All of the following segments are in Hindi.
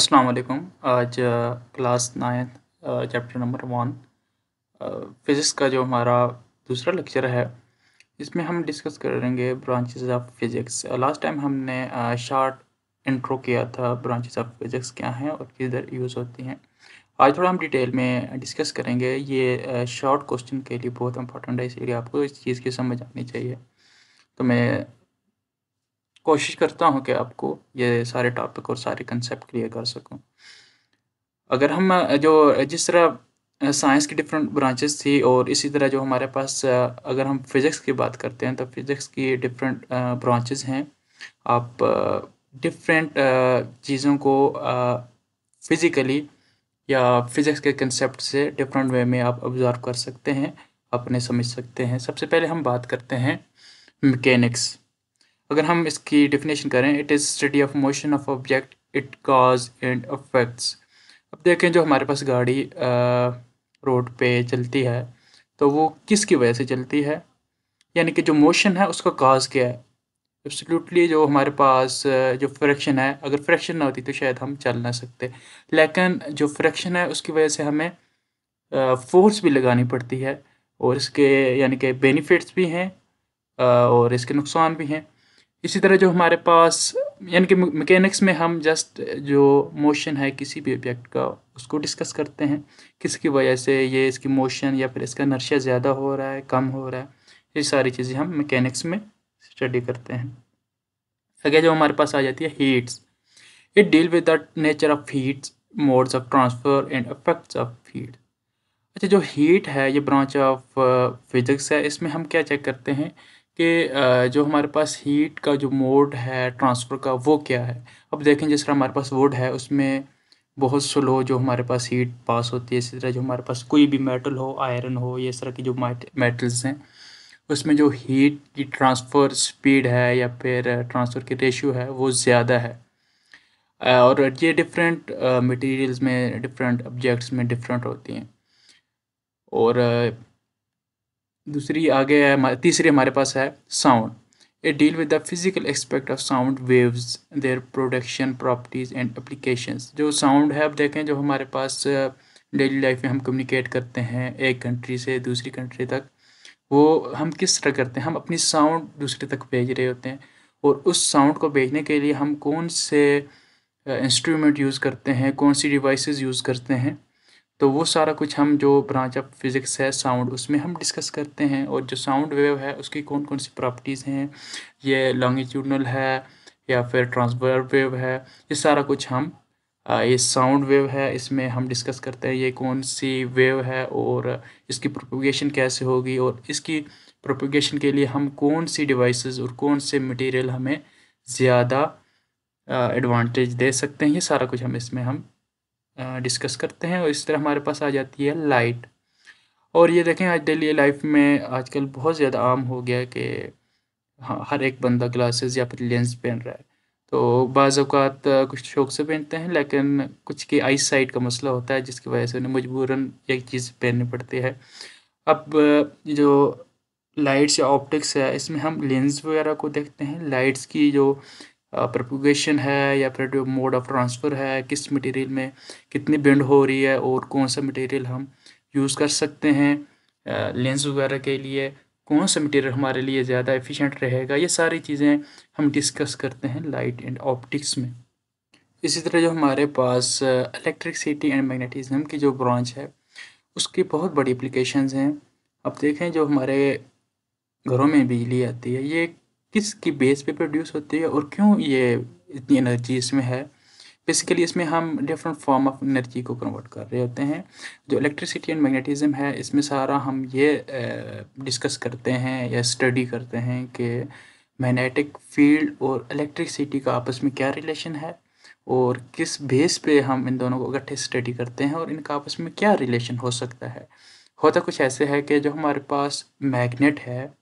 असलकुम आज class ninth chapter number one physics का जो हमारा दूसरा लेक्चर है इसमें हम डिस्कस करेंगे branches of physics last time हमने शॉर्ट uh, इंट्रो किया था ब्रांचेस ऑफ फिज़िक्स क्या हैं और किधर यूज़ होती हैं आज थोड़ा हम डिटेल में डिस्कस करेंगे ये शॉर्ट क्वेश्चन के लिए बहुत इंपॉर्टेंट है इसलिए आपको इस चीज़ की समझ आनी चाहिए तो मैं कोशिश करता हूँ कि आपको ये सारे टॉपिक और सारे कंसेप्ट क्लियर कर सकूँ अगर हम जो जिस तरह साइंस की डिफरेंट ब्रांचेस थी और इसी तरह जो हमारे पास अगर हम फिज़िक्स की बात करते हैं तो फिज़िक्स की डिफरेंट ब्रांचेस हैं आप डिफरेंट चीज़ों को फिज़िकली या फिज़िक्स के कंसेप्ट से डिफरेंट वे में आप ऑब्ज़र्व कर सकते हैं अपने समझ सकते हैं सबसे पहले हम बात करते हैं मैकेनिक्स अगर हम इसकी डिफिनेशन करें it is study of motion of object it cause and affects अब देखें जो हमारे पास गाड़ी रोड पे चलती है तो वो किसकी वजह से चलती है यानी कि जो मोशन है उसका काज क्या है एब्सोल्युटली जो हमारे पास जो फ्रैक्शन है अगर फ्रैक्शन ना होती तो शायद हम चल ना सकते लेकिन जो फ्रैक्शन है उसकी वजह से हमें फोर्स भी लगानी पड़ती है और इसके यानी कि बेनिफिट्स भी हैं और इसके नुकसान भी हैं इसी तरह जो हमारे पास यानी कि मैकेनिक्स में हम जस्ट जो मोशन है किसी भी ऑब्जेक्ट का उसको डिस्कस करते हैं किसकी वजह से ये इसकी मोशन या फिर इसका नर्शा ज़्यादा हो रहा है कम हो रहा है ये सारी चीज़ें हम मैकेनिक्स में स्टडी करते हैं आगे जो हमारे पास आ जाती है heats it deal with the nature of heats modes of transfer and effects of heat अच्छा जो हीट है ये ब्रांच ऑफ फिजिक्स है इसमें हम क्या चेक करते हैं कि uh, जो हमारे पास हीट का जो मोड है ट्रांसफ़र का वो क्या है अब देखें जिस तरह हमारे पास वुड है उसमें बहुत स्लो जो हमारे पास हीट पास होती है इसी तरह जो हमारे पास कोई भी मेटल हो आयरन हो ये इस तरह की जो मेटल्स हैं उसमें जो हीट की ट्रांसफ़र स्पीड है या फिर ट्रांसफ़र की रेशियो है वो ज़्यादा है और ये डिफरेंट मटेरियल्स में डिफरेंट ऑब्जेक्ट्स में डिफरेंट होती हैं और दूसरी आगे है तीसरी हमारे पास है sound it deal with the physical aspect of sound waves their production properties and application जो साउंड है आप देखें जो हमारे पास डेली लाइफ में हम कम्युनिकेट करते हैं एक कंट्री से दूसरी कंट्री तक वो हम किस तरह करते हैं हम अपनी साउंड दूसरे तक भेज रहे होते हैं और उस साउंड को भेजने के लिए हम कौन से इंस्ट्रूमेंट यूज़ करते हैं कौन सी डिवाइसेस यूज़ करते हैं तो वो सारा कुछ हम जो ब्रांच ऑफ फिज़िक्स है साउंड उसमें हम डिस्कस करते हैं और जो साउंड वेव है उसकी कौन कौन सी प्रॉपर्टीज़ हैं ये लॉन्गिट्यूडनल है या फिर ट्रांसवर वेव है ये सारा कुछ हम ये साउंड वेव है इसमें हम डिस्कस करते हैं ये कौन सी वेव है और इसकी प्रोपोगेशन कैसे होगी और इसकी प्रोपोगेशन के लिए हम कौन सी डिवाइसेस और कौन से मटेरियल हमें ज़्यादा एडवांटेज दे सकते हैं ये सारा कुछ हम इसमें हम डिस्कस करते हैं और इस तरह हमारे पास आ जाती है लाइट और ये देखें आज डेली लाइफ में आजकल बहुत ज़्यादा आम हो गया है कि हाँ, हर एक बंदा ग्लासेस या फिर लेंस पहन रहा है तो बाज़ अवक़ात कुछ शौक़ से पहनते हैं लेकिन कुछ की आई साइट का मसला होता है जिसकी वजह से उन्हें मजबूरन एक चीज़ पहननी पड़ती है अब जो लाइट्स या ऑप्टिक्स है इसमें हम लेंस वगैरह को देखते हैं लाइट्स की जो प्रपोगेशन है या फिर जो मोड ऑफ ट्रांसफ़र है किस मटेरियल में कितनी बेंड हो रही है और कौन सा मटेरियल हम यूज़ कर सकते हैं लेंस वगैरह के लिए कौन सा मटेरियल हमारे लिए ज़्यादा एफिशिएंट रहेगा ये सारी चीज़ें हम डिस्कस करते हैं लाइट एंड ऑप्टिक्स में इसी तरह जो हमारे पास इलेक्ट्रिकसिटी एंड मैग्नेटिज्म की जो ब्रांच है उसकी बहुत बड़ी एप्लीकेशंस हैं अब देखें जो हमारे घरों में बिजली आती है ये किस की बेस पे प्रोड्यूस होती है और क्यों ये इतनी एनर्जी इसमें है बेसिकली इसमें हम डिफरेंट फॉर्म ऑफ एनर्जी को कन्वर्ट कर रहे होते हैं जो इलेक्ट्रिसिटी एंड मैग्नेटिज्म है इसमें सारा हम ये डिस्कस करते हैं या स्टडी करते हैं कि मैग्नेटिक फील्ड और इलेक्ट्रिसिटी का आपस में क्या रिलेशन है और किस बेस पे हम इन दोनों को इकट्ठे स्टडी करते हैं और इनका आपस में क्या रिलेशन हो सकता है होता कुछ ऐसे है कि जो हमारे पास मैग्नेट है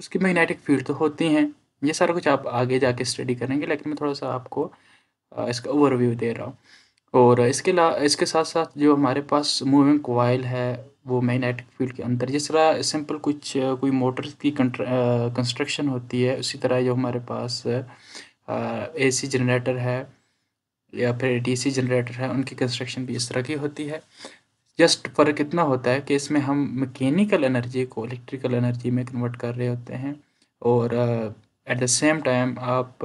उसकी मैग्नेटिक फील्ड तो होती हैं ये सारा कुछ आप आगे जाके स्टडी करेंगे लेकिन मैं थोड़ा सा आपको इसका ओवरव्यू दे रहा हूँ और इसके ला इसके साथ साथ जो हमारे पास मूविंग कोयल है वो मैग्नेटिक फील्ड के अंदर जिस तरह सिंपल कुछ कोई मोटर की कंस्ट्रक्शन होती है उसी तरह जो हमारे पास ए सी जनरेटर है या फिर डी सी जनरेटर है उनकी कंस्ट्रक्शन भी इस तरह की होती है जस्ट फ़र्क इतना होता है कि इसमें हम मैकेनिकल एनर्जी को इलेक्ट्रिकल एनर्जी में कन्वर्ट कर रहे होते हैं और एट द सेम टाइम आप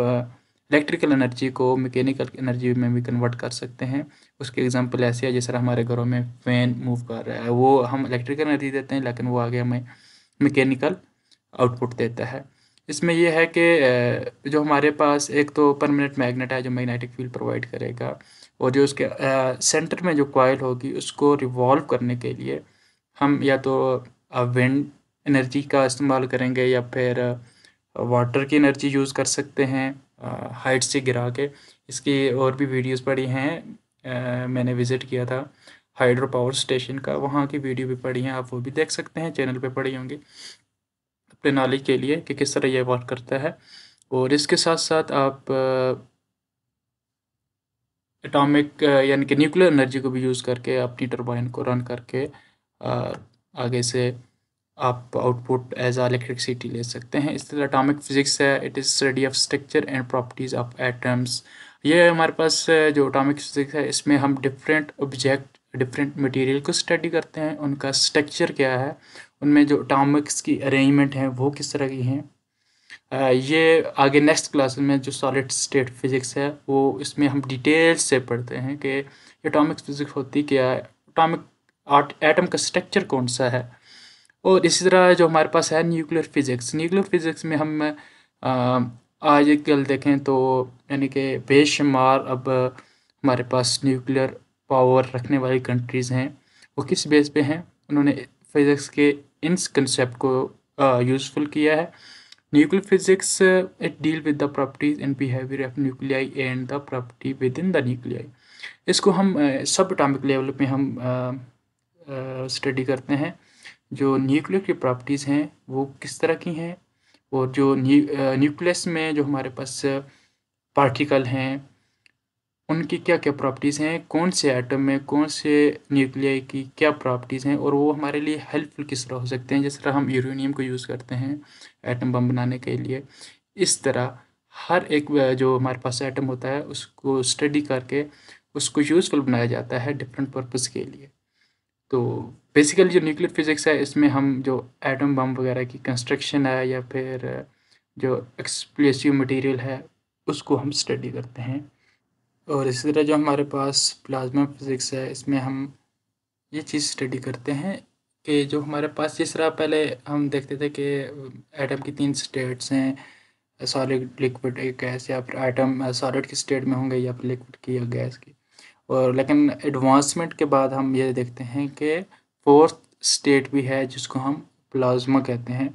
इलेक्ट्रिकल एनर्जी को मैकेनिकल एनर्जी में भी कन्वर्ट कर सकते हैं उसके एग्जांपल ऐसे है जैसे हमारे घरों में फैन मूव कर रहा है वो हम इलेक्ट्रिकल एनर्जी देते हैं लेकिन वो आगे हमें मैकेनिकल आउटपुट देता है इसमें यह है कि जो हमारे पास एक तो परमानेंट मैग्नेट है जो मैग्नेटिक फील्ड प्रोवाइड करेगा और जो उसके सेंटर में जो कॉयल होगी उसको रिवॉल्व करने के लिए हम या तो विंड एनर्जी का इस्तेमाल करेंगे या फिर वाटर की एनर्जी यूज़ कर सकते हैं हाइट से गिरा के इसकी और भी वीडियोस पड़ी हैं मैंने विज़िट किया था हाइड्रो पावर स्टेशन का वहाँ की वीडियो भी पड़ी हैं आप वो भी देख सकते हैं चैनल पे पड़ी होंगी अपने नॉलेज के लिए कि किस तरह यह वर्क करता है और इसके साथ साथ आप एटॉमिक यानी कि न्यूक्लियर एनर्जी को भी यूज़ करके अपनी टर्बाइन को रन करके आगे से आप आउटपुट एज आ इलेक्ट्रिसिटी ले सकते हैं इस तरह अटामिक फिजिक्स है it is study of structure and properties of atoms ये हमारे पास जो अटामिक फिजिक्स है इसमें हम डिफरेंट ऑब्जेक्ट डिफरेंट मटेरियल को स्टडी करते हैं उनका स्ट्रक्चर क्या है उनमें जो अटामिक्स की अरेंजमेंट है वो किस तरह की हैं ये आगे नेक्स्ट क्लास में जो सॉलिड स्टेट फिज़िक्स है वो इसमें हम डिटेल से पढ़ते हैं कि अटामिक फिज़िक्स होती क्या है अटामिक एटम का स्ट्रक्चर कौन सा है और इसी तरह जो हमारे पास है न्यूक्लियर फिजिक्स न्यूक्लियर फिजिक्स में हम आज कल देखें तो यानी कि बेशुमार अब हमारे पास न्यूक्लियर पावर रखने वाली कंट्रीज़ हैं वो किस बेस पे हैं उन्होंने फिज़िक्स के इन कंसेप्ट को यूज़फुल किया है nuclear physics it deal with the properties and behaviour of nuclei and the property within the nuclei इसको हम सब अटामिक लेवल पे हम स्टडी करते हैं जो न्यूक्लियर की प्रॉपर्टीज़ हैं वो किस तरह की हैं और जो न्यूक्लियस में जो हमारे पास पार्टिकल हैं उनकी क्या क्या प्रॉपर्टीज़ हैं कौन से आइटम में कौन से न्यूक्लियर की क्या प्रॉपर्टीज़ हैं और वो हमारे लिए हेल्पफुल किस तरह हो सकते हैं जिस तरह हम यूरेनियम को यूज़ करते हैं एटम बम बनाने के लिए इस तरह हर एक जो हमारे पास एटम होता है उसको स्टडी करके उसको यूज़फुल बनाया जाता है डिफरेंट पर्पज़ के लिए तो बेसिकली जो न्यूक्लियर फिज़िक्स है इसमें हम जो एटम बम वगैरह की कंस्ट्रक्शन है या फिर जो एक्सप्लेसिव मटेरियल है उसको हम स्टडी करते हैं और इसी तरह जो हमारे पास प्लाज्मा फिज़िक्स है इसमें हम ये चीज़ स्टडी करते हैं कि जो हमारे पास जिस तरह पहले हम देखते थे कि एटम की तीन स्टेट्स हैं सॉलिड लिक्विड गैस या फिर एटम सॉलिड की स्टेट में होंगे या फिर लिक्विड की या गैस की और लेकिन एडवांसमेंट के बाद हम ये देखते हैं कि फोर्थ स्टेट भी है जिसको हम प्लाज्मा कहते हैं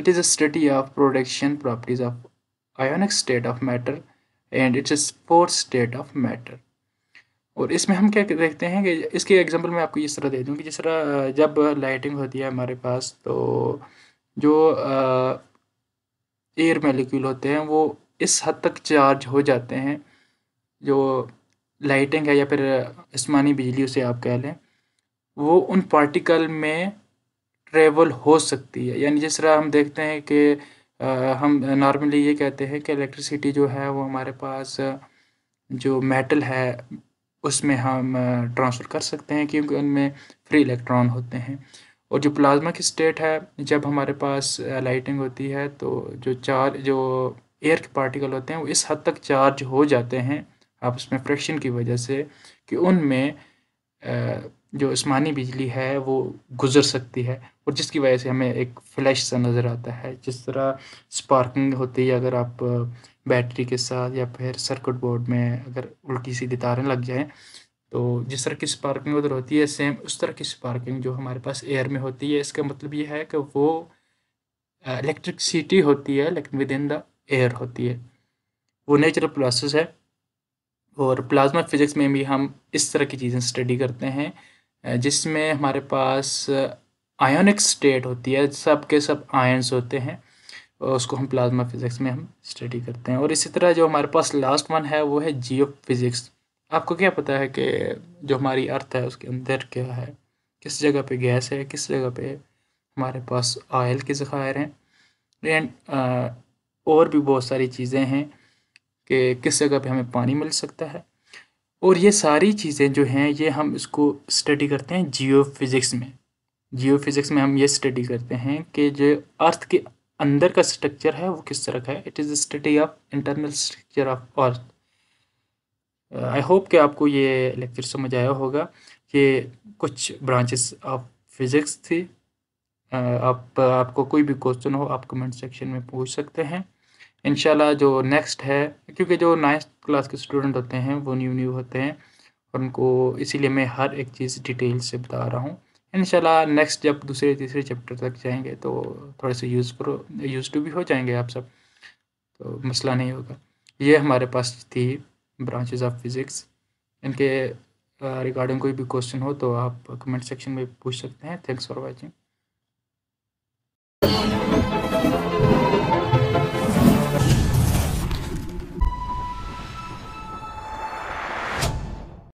it is a study of production properties of ionic state of matter and its is fourth state of matter और इसमें हम क्या देखते हैं कि इसके एग्जांपल मैं आपको इस तरह दे दूँ कि जिस तरह uh, जब लाइटिंग होती है हमारे पास तो जो एयर uh, मेलिक्यूल होते हैं वो इस हद तक चार्ज हो जाते हैं जो लाइटिंग है या फिर आसमानी बिजली उसे आप कह लें वो उन पार्टिकल में ट्रेवल हो सकती है यानी जिस तरह हम देखते हैं कि हम नॉर्मली ये कहते हैं कि इलेक्ट्रिसिटी जो है वो हमारे पास जो मेटल है उसमें हम ट्रांसफ़र कर सकते हैं क्योंकि उनमें फ्री इलेक्ट्रॉन होते हैं और जो प्लाज्मा की स्टेट है जब हमारे पास लाइटिंग होती है तो जो चार जो एयर के पार्टिकल होते हैं वो इस हद तक चार्ज हो जाते हैं आप उसमें फ्रिक्शन की वजह से कि उनमें जो आसमानी बिजली है वो गुज़र सकती है और जिसकी वजह से हमें एक फ्लैश सा नज़र आता है जिस तरह स्पार्किंग होती है अगर आप बैटरी के साथ या फिर सर्किट बोर्ड में अगर उल्टी सीधी तारें लग जाएँ तो जिस तरह की स्पार्किंग उधर होती है सेम उस तरह की स्पार्किंग जो हमारे पास एयर में होती है इसका मतलब ये है कि वो इलेक्ट्रिकसिटी होती है लेकिन विद इन द एयर होती है वो नेचुरल प्रोसेस है और प्लाज्मा फिज़िक्स में भी हम इस तरह की चीज़ें स्टडी करते हैं जिसमें हमारे पास आयोनिक स्टेट होती है सब के सब आयन्स होते हैं और उसको हम प्लाज्मा फिज़िक्स में हम स्टडी करते हैं और इसी तरह जो हमारे पास लास्ट वन है वो है जियो फिज़िक्स आपको क्या पता है कि जो हमारी अर्थ है उसके अंदर क्या है किस जगह पे गैस है किस जगह पे हमारे पास ऑयल के ज़खायर हैं एंड और भी बहुत सारी चीज़ें हैं कि किस जगह पे हमें पानी मिल सकता है और ये सारी चीज़ें जो हैं ये हम इसको स्टडी करते हैं जियो फिज़िक्स में जियो फिज़िक्स में हम ये स्टडी करते हैं कि जो अर्थ के अंदर का स्ट्रक्चर है वो किस तरह का है it is the study of internal structure of earth I hope कि आपको ये लेक्चर समझ आया होगा कि कुछ ब्रांचेस ऑफ फिज़िक्स थी आप आपको कोई भी क्वेश्चन हो आप कमेंट सेक्शन में पूछ सकते हैं इनशाला जो नेक्स्ट है क्योंकि जो नाइन्थ क्लास के स्टूडेंट होते हैं वो न्यू न्यू होते हैं और उनको इसीलिए मैं हर एक चीज़ डिटेल से बता रहा हूँ इन नेक्स्ट जब दूसरे तीसरे चैप्टर तक जाएंगे तो थोड़े से यूज़ यूज़ टू भी हो जाएंगे आप सब तो मसला नहीं होगा ये हमारे पास थी ब्रांचेज ऑफ फिज़िक्स इनके रिगार्डिंग कोई भी क्वेश्चन हो तो आप कमेंट सेक्शन में पूछ सकते हैं थैंक्स फॉर वॉचिंग